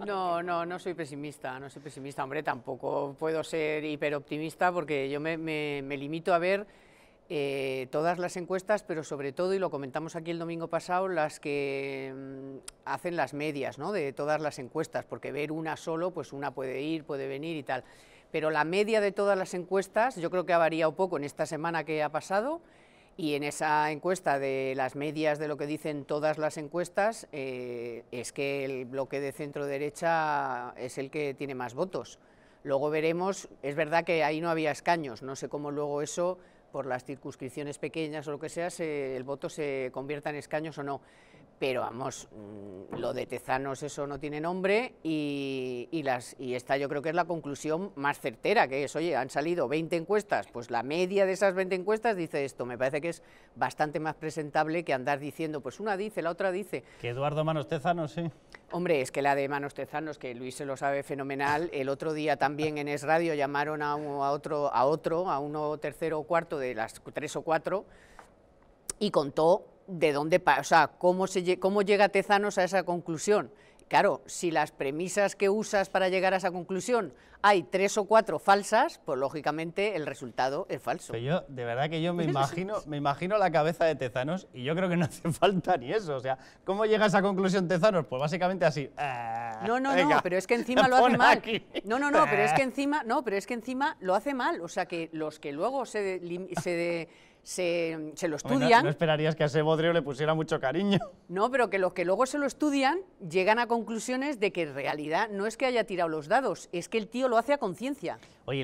No, no, no soy pesimista, no soy pesimista, hombre, tampoco puedo ser hiperoptimista porque yo me, limito a ver eh, todas las encuestas, pero sobre todo, y lo comentamos aquí el domingo pasado, las que mm, hacen las medias ¿no? de todas las encuestas, porque ver una solo, pues una puede ir, puede venir y tal. Pero la media de todas las encuestas yo creo que ha variado poco en esta semana que ha pasado y en esa encuesta de las medias de lo que dicen todas las encuestas, eh, es que el bloque de centro-derecha es el que tiene más votos. Luego veremos, es verdad que ahí no había escaños, no sé cómo luego eso, por las circunscripciones pequeñas o lo que sea, el voto se convierta en escaños o no pero vamos, mm, lo de Tezanos eso no tiene nombre y, las, y esta yo creo que es la conclusión más certera, que es, oye, han salido 20 encuestas, pues la media de esas 20 encuestas dice esto, me parece que es bastante más presentable que andar diciendo, pues una dice, la otra dice. Que Eduardo Manos Tezanos, sí. Hombre, es que la de Manos Tezanos, que Luis se lo sabe fenomenal, el otro día también en Es Radio llamaron a, a otro, a otro, a uno tercero o cuarto de las tres o cuatro, y contó de dónde, o cómo, se, cómo llega Tezanos a esa conclusión. Claro, si las premisas que usas para llegar a esa conclusión hay tres o cuatro falsas, pues lógicamente el resultado es falso. yo, de verdad que yo me imagino, me imagino la cabeza de Tezanos y yo creo que no hace falta ni eso. O sea, ¿cómo llega a esa conclusión Tezanos? Pues básicamente así. Ah, no, no, no, pero es que encima lo hace mal. No, no, no, pero es que encima, no, pero es que encima lo hace mal. O sea que los que luego se, se se, lo estudian. no, esperarías que a ese bodrio le pusiera mucho cariño. No, pero que los que luego se lo estudian llegan a conclusiones de que en realidad no es que haya tirado los dados, es que el tío lo hace a conciencia. Oye,